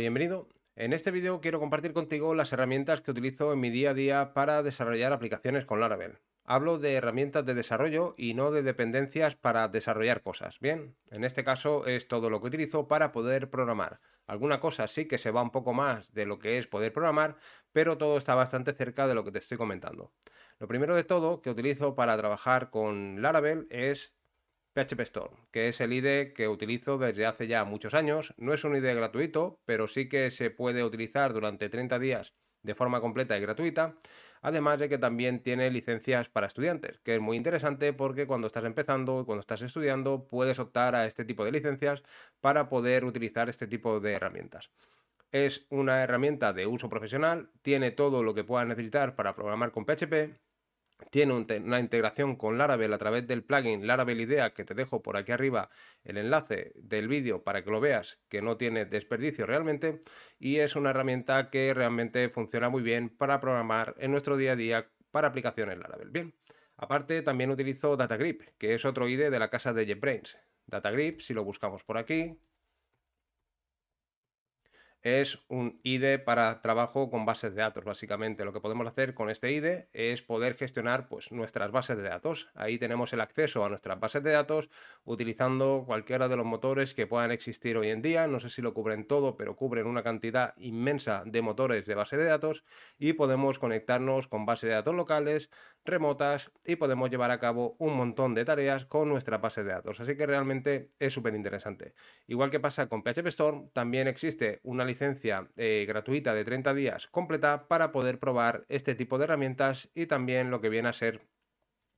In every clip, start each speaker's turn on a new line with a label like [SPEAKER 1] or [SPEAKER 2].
[SPEAKER 1] bienvenido. En este vídeo quiero compartir contigo las herramientas que utilizo en mi día a día para desarrollar aplicaciones con Laravel. Hablo de herramientas de desarrollo y no de dependencias para desarrollar cosas. Bien, en este caso es todo lo que utilizo para poder programar. Alguna cosa sí que se va un poco más de lo que es poder programar, pero todo está bastante cerca de lo que te estoy comentando. Lo primero de todo que utilizo para trabajar con Laravel es PHP Store, que es el IDE que utilizo desde hace ya muchos años. No es un IDE gratuito, pero sí que se puede utilizar durante 30 días de forma completa y gratuita. Además de que también tiene licencias para estudiantes, que es muy interesante porque cuando estás empezando y cuando estás estudiando puedes optar a este tipo de licencias para poder utilizar este tipo de herramientas. Es una herramienta de uso profesional, tiene todo lo que puedas necesitar para programar con PHP tiene una integración con Laravel a través del plugin Laravel Idea, que te dejo por aquí arriba el enlace del vídeo para que lo veas, que no tiene desperdicio realmente, y es una herramienta que realmente funciona muy bien para programar en nuestro día a día para aplicaciones Laravel. Bien, aparte también utilizo DataGrip, que es otro IDE de la casa de JetBrains. DataGrip, si lo buscamos por aquí, es un IDE para trabajo con bases de datos, básicamente. Lo que podemos hacer con este IDE es poder gestionar pues, nuestras bases de datos. Ahí tenemos el acceso a nuestras bases de datos utilizando cualquiera de los motores que puedan existir hoy en día. No sé si lo cubren todo, pero cubren una cantidad inmensa de motores de base de datos y podemos conectarnos con bases de datos locales, remotas y podemos llevar a cabo un montón de tareas con nuestra base de datos. Así que realmente es súper interesante. Igual que pasa con PHP también existe una licencia eh, gratuita de 30 días completa para poder probar este tipo de herramientas y también lo que viene a ser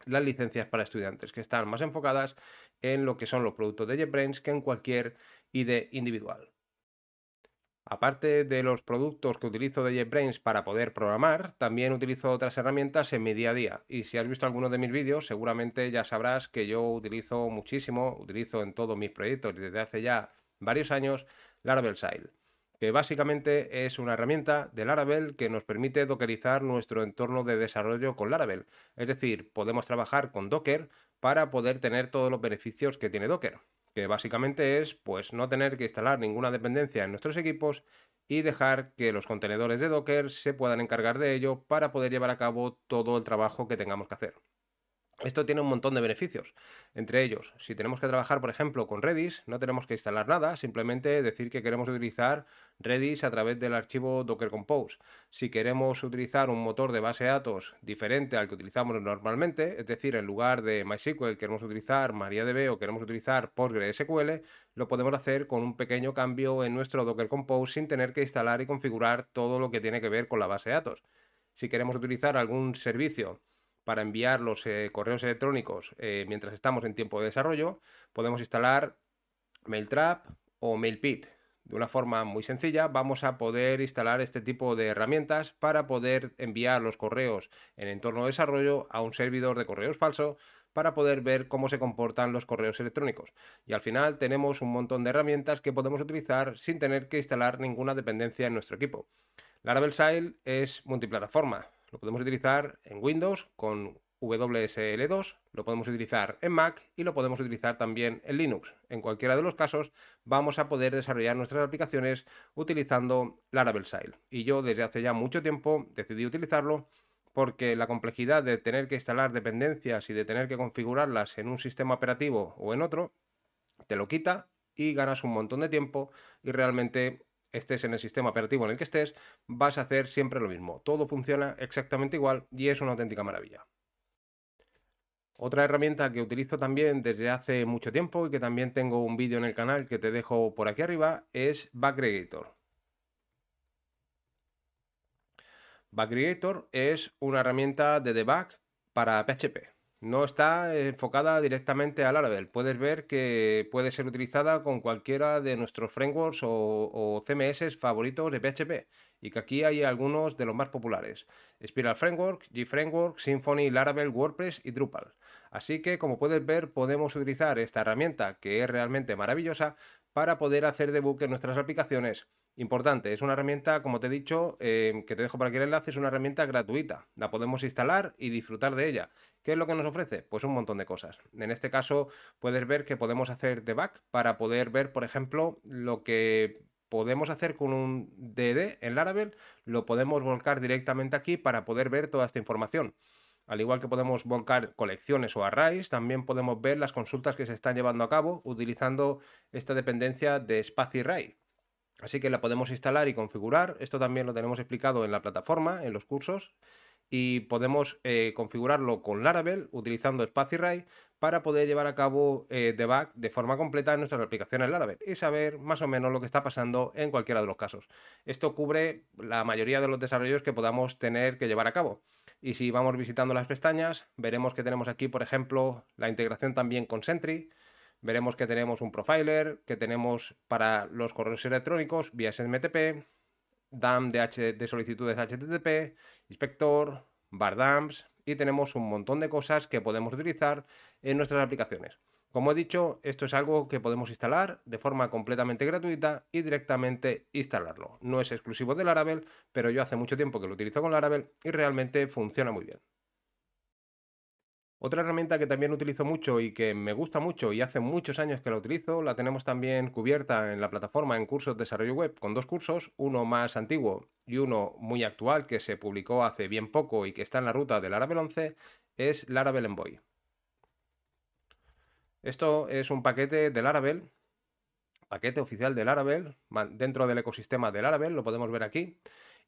[SPEAKER 1] las licencias para estudiantes, que están más enfocadas en lo que son los productos de JetBrains que en cualquier ID individual. Aparte de los productos que utilizo de JetBrains para poder programar, también utilizo otras herramientas en mi día a día. Y si has visto alguno de mis vídeos, seguramente ya sabrás que yo utilizo muchísimo, utilizo en todos mis proyectos desde hace ya varios años Laravel Sail, que básicamente es una herramienta de Laravel que nos permite dockerizar nuestro entorno de desarrollo con Laravel. Es decir, podemos trabajar con Docker para poder tener todos los beneficios que tiene Docker que básicamente es pues no tener que instalar ninguna dependencia en nuestros equipos y dejar que los contenedores de Docker se puedan encargar de ello para poder llevar a cabo todo el trabajo que tengamos que hacer. Esto tiene un montón de beneficios. Entre ellos, si tenemos que trabajar, por ejemplo, con Redis, no tenemos que instalar nada, simplemente decir que queremos utilizar Redis a través del archivo Docker Compose. Si queremos utilizar un motor de base de datos diferente al que utilizamos normalmente, es decir, en lugar de MySQL queremos utilizar MariaDB o queremos utilizar PostgreSQL, lo podemos hacer con un pequeño cambio en nuestro Docker Compose sin tener que instalar y configurar todo lo que tiene que ver con la base de datos. Si queremos utilizar algún servicio para enviar los eh, correos electrónicos eh, mientras estamos en tiempo de desarrollo, podemos instalar MailTrap o MailPit. De una forma muy sencilla vamos a poder instalar este tipo de herramientas para poder enviar los correos en entorno de desarrollo a un servidor de correos falso para poder ver cómo se comportan los correos electrónicos. Y al final tenemos un montón de herramientas que podemos utilizar sin tener que instalar ninguna dependencia en nuestro equipo. Laravel SAIL es multiplataforma, lo podemos utilizar en Windows con WSL2, lo podemos utilizar en Mac y lo podemos utilizar también en Linux. En cualquiera de los casos vamos a poder desarrollar nuestras aplicaciones utilizando Laravel SAIL. Y yo desde hace ya mucho tiempo decidí utilizarlo porque la complejidad de tener que instalar dependencias y de tener que configurarlas en un sistema operativo o en otro, te lo quita y ganas un montón de tiempo y realmente estés en el sistema operativo en el que estés, vas a hacer siempre lo mismo. Todo funciona exactamente igual y es una auténtica maravilla. Otra herramienta que utilizo también desde hace mucho tiempo y que también tengo un vídeo en el canal que te dejo por aquí arriba es Backregator. Backregator es una herramienta de debug para PHP. No está enfocada directamente a Laravel. Puedes ver que puede ser utilizada con cualquiera de nuestros frameworks o, CMS favoritos de PHP y que aquí hay algunos de los más populares. Spiral Framework, G-Framework, Symfony, Laravel, WordPress y Drupal. Así que como puedes ver podemos utilizar esta herramienta que es realmente maravillosa para poder hacer debug en nuestras aplicaciones Importante, es una herramienta, como te he dicho, eh, que te dejo para aquí el enlace, es una herramienta gratuita. La podemos instalar y disfrutar de ella. ¿Qué es lo que nos ofrece? Pues un montón de cosas. En este caso, puedes ver que podemos hacer debug para poder ver, por ejemplo, lo que podemos hacer con un DD en Laravel, lo podemos volcar directamente aquí para poder ver toda esta información. Al igual que podemos volcar colecciones o arrays, también podemos ver las consultas que se están llevando a cabo utilizando esta dependencia de Ray. Así que la podemos instalar y configurar. Esto también lo tenemos explicado en la plataforma, en los cursos. Y podemos eh, configurarlo con Laravel utilizando Ray para poder llevar a cabo eh, debug de forma completa en nuestras aplicaciones Laravel y saber más o menos lo que está pasando en cualquiera de los casos. Esto cubre la mayoría de los desarrollos que podamos tener que llevar a cabo. Y si vamos visitando las pestañas, veremos que tenemos aquí, por ejemplo, la integración también con Sentry, veremos que tenemos un profiler, que tenemos para los correos electrónicos vía SMTP, DAM de, solicitudes HTTP, inspector, bardams y tenemos un montón de cosas que podemos utilizar en nuestras aplicaciones. Como he dicho, esto es algo que podemos instalar de forma completamente gratuita y directamente instalarlo. No es exclusivo de Laravel, pero yo hace mucho tiempo que lo utilizo con Laravel y realmente funciona muy bien. Otra herramienta que también utilizo mucho y que me gusta mucho y hace muchos años que la utilizo, la tenemos también cubierta en la plataforma en cursos de desarrollo web con dos cursos, uno más antiguo y uno muy actual que se publicó hace bien poco y que está en la ruta del Laravel 11, es Laravel Envoy. Esto es un paquete del Laravel, paquete oficial del Laravel, dentro del ecosistema del Laravel, lo podemos ver aquí,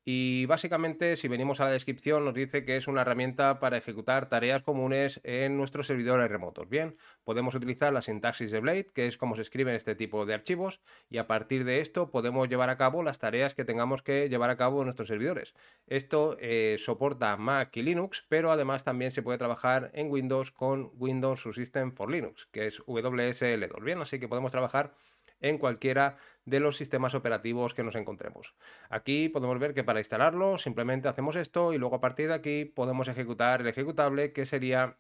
[SPEAKER 1] y básicamente, si venimos a la descripción, nos dice que es una herramienta para ejecutar tareas comunes en nuestros servidores remotos. Bien, podemos utilizar la sintaxis de Blade, que es como se escriben este tipo de archivos, y a partir de esto podemos llevar a cabo las tareas que tengamos que llevar a cabo en nuestros servidores. Esto eh, soporta Mac y Linux, pero además también se puede trabajar en Windows con Windows Subsystem for Linux, que es WSL2. Bien, así que podemos trabajar en cualquiera de los sistemas operativos que nos encontremos. Aquí podemos ver que para instalarlo simplemente hacemos esto y luego a partir de aquí podemos ejecutar el ejecutable que sería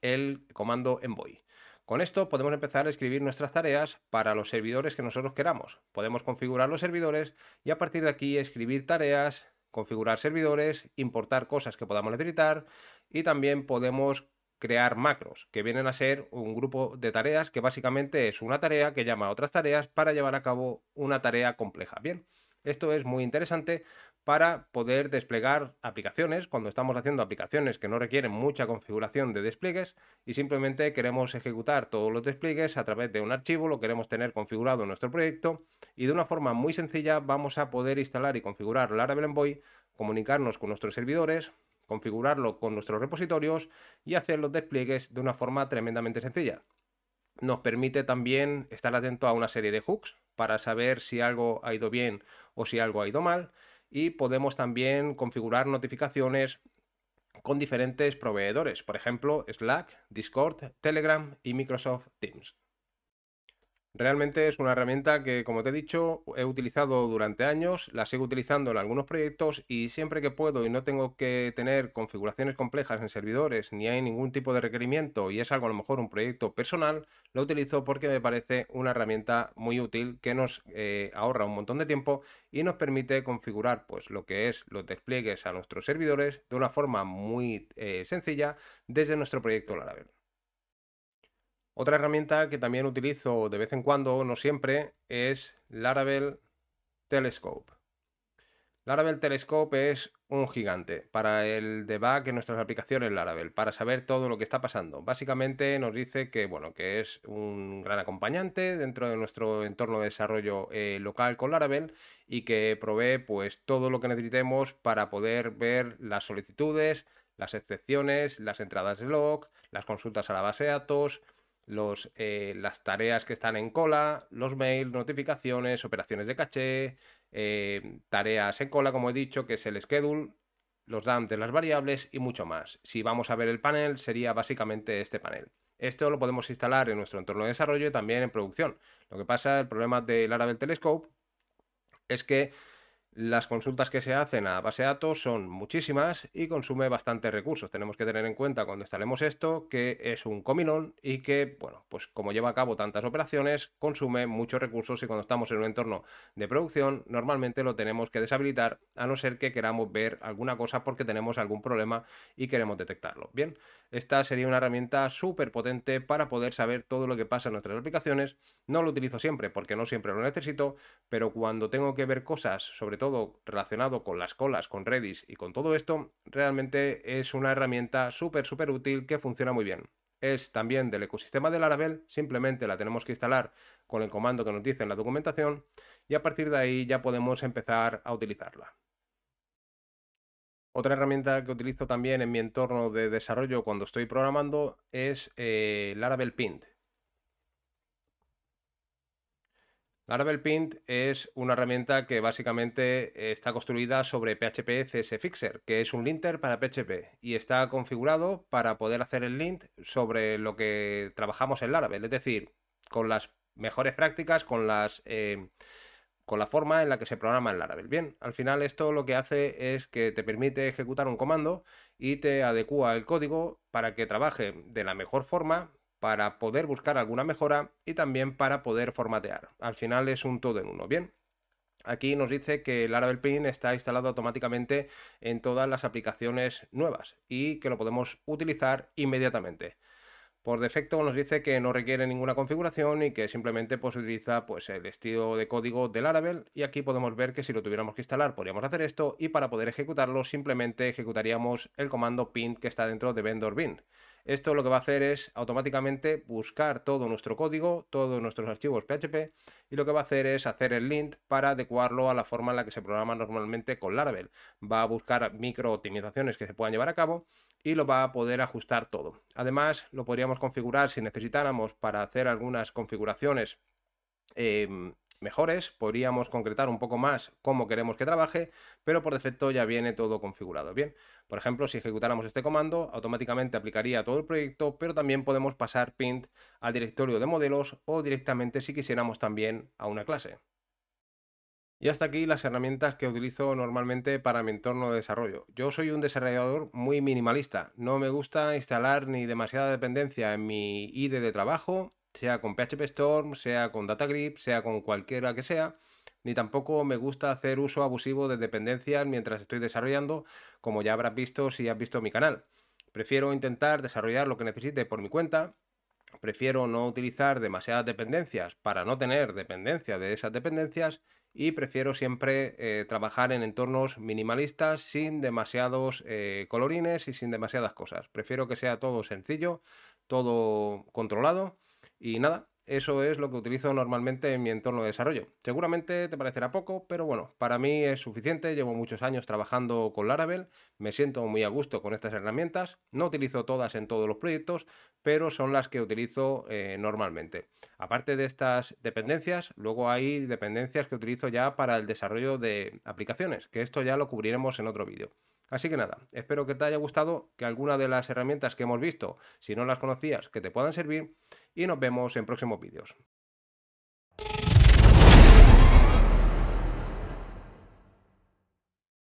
[SPEAKER 1] el comando envoy. Con esto podemos empezar a escribir nuestras tareas para los servidores que nosotros queramos. Podemos configurar los servidores y a partir de aquí escribir tareas, configurar servidores, importar cosas que podamos necesitar y también podemos crear macros, que vienen a ser un grupo de tareas que básicamente es una tarea que llama a otras tareas para llevar a cabo una tarea compleja. Bien, esto es muy interesante para poder desplegar aplicaciones cuando estamos haciendo aplicaciones que no requieren mucha configuración de despliegues y simplemente queremos ejecutar todos los despliegues a través de un archivo, lo queremos tener configurado en nuestro proyecto y de una forma muy sencilla vamos a poder instalar y configurar Laravel Envoy, comunicarnos con nuestros servidores, configurarlo con nuestros repositorios y hacer los despliegues de una forma tremendamente sencilla. Nos permite también estar atento a una serie de hooks para saber si algo ha ido bien o si algo ha ido mal y podemos también configurar notificaciones con diferentes proveedores, por ejemplo Slack, Discord, Telegram y Microsoft Teams. Realmente es una herramienta que, como te he dicho, he utilizado durante años, la sigo utilizando en algunos proyectos y siempre que puedo y no tengo que tener configuraciones complejas en servidores ni hay ningún tipo de requerimiento y es algo a lo mejor un proyecto personal, lo utilizo porque me parece una herramienta muy útil que nos eh, ahorra un montón de tiempo y nos permite configurar pues lo que es los despliegues a nuestros servidores de una forma muy eh, sencilla desde nuestro proyecto Laravel. Otra herramienta que también utilizo de vez en cuando, no siempre, es Laravel Telescope. Laravel Telescope es un gigante para el debug en nuestras aplicaciones Laravel, para saber todo lo que está pasando. Básicamente nos dice que, bueno, que es un gran acompañante dentro de nuestro entorno de desarrollo eh, local con Laravel y que provee pues todo lo que necesitemos para poder ver las solicitudes, las excepciones, las entradas de log, las consultas a la base de datos, los, eh, las tareas que están en cola, los mails, notificaciones, operaciones de caché, eh, tareas en cola, como he dicho, que es el schedule, los dumps las variables y mucho más. Si vamos a ver el panel, sería básicamente este panel. Esto lo podemos instalar en nuestro entorno de desarrollo y también en producción. Lo que pasa, el problema del Laravel Telescope es que las consultas que se hacen a base de datos son muchísimas y consume bastantes recursos. Tenemos que tener en cuenta cuando instalemos esto que es un comilón y que, bueno, pues como lleva a cabo tantas operaciones, consume muchos recursos y cuando estamos en un entorno de producción normalmente lo tenemos que deshabilitar a no ser que queramos ver alguna cosa porque tenemos algún problema y queremos detectarlo. Bien, esta sería una herramienta súper potente para poder saber todo lo que pasa en nuestras aplicaciones. No lo utilizo siempre porque no siempre lo necesito, pero cuando tengo que ver cosas sobre todo relacionado con las colas, con Redis y con todo esto, realmente es una herramienta súper, súper útil que funciona muy bien. Es también del ecosistema de Laravel, simplemente la tenemos que instalar con el comando que nos dice en la documentación y a partir de ahí ya podemos empezar a utilizarla. Otra herramienta que utilizo también en mi entorno de desarrollo cuando estoy programando es eh, Laravel Pint. Laravel Pint es una herramienta que básicamente eh, está construida sobre PHP CS Fixer, que es un linter para PHP y está configurado para poder hacer el lint sobre lo que trabajamos en Laravel, es decir, con las mejores prácticas, con las eh, con la forma en la que se programa en Laravel. Bien, al final esto lo que hace es que te permite ejecutar un comando y te adecua el código para que trabaje de la mejor forma para poder buscar alguna mejora y también para poder formatear. Al final es un todo en uno, ¿bien? Aquí nos dice que el Laravel Pin está instalado automáticamente en todas las aplicaciones nuevas y que lo podemos utilizar inmediatamente. Por defecto nos dice que no requiere ninguna configuración y que simplemente pues, utiliza pues, el estilo de código de Laravel y aquí podemos ver que si lo tuviéramos que instalar podríamos hacer esto y para poder ejecutarlo simplemente ejecutaríamos el comando pint que está dentro de vendor bin. Esto lo que va a hacer es automáticamente buscar todo nuestro código, todos nuestros archivos PHP y lo que va a hacer es hacer el lint para adecuarlo a la forma en la que se programa normalmente con Laravel. Va a buscar micro optimizaciones que se puedan llevar a cabo y lo va a poder ajustar todo. Además, lo podríamos configurar si necesitáramos para hacer algunas configuraciones em, mejores, podríamos concretar un poco más cómo queremos que trabaje, pero por defecto ya viene todo configurado. Bien, por ejemplo, si ejecutáramos este comando, automáticamente aplicaría todo el proyecto, pero también podemos pasar pint al directorio de modelos o directamente si quisiéramos también a una clase. Y hasta aquí las herramientas que utilizo normalmente para mi entorno de desarrollo. Yo soy un desarrollador muy minimalista. No me gusta instalar ni demasiada dependencia en mi IDE de trabajo, sea con PHP Storm, sea con DataGrip, sea con cualquiera que sea. Ni tampoco me gusta hacer uso abusivo de dependencias mientras estoy desarrollando, como ya habrás visto si has visto mi canal. Prefiero intentar desarrollar lo que necesite por mi cuenta prefiero no utilizar demasiadas dependencias para no tener dependencia de esas dependencias y prefiero siempre eh, trabajar en entornos minimalistas sin demasiados eh, colorines y sin demasiadas cosas. Prefiero que sea todo sencillo, todo controlado y nada, eso es lo que utilizo normalmente en mi entorno de desarrollo. Seguramente te parecerá poco, pero bueno, para mí es suficiente. Llevo muchos años trabajando con Laravel, me siento muy a gusto con estas herramientas. No utilizo todas en todos los proyectos, pero son las que utilizo eh, normalmente. Aparte de estas dependencias, luego hay dependencias que utilizo ya para el desarrollo de aplicaciones, que esto ya lo cubriremos en otro vídeo. Así que nada, espero que te haya gustado, que alguna de las herramientas que hemos visto, si no las conocías, que te puedan servir y nos vemos en próximos vídeos.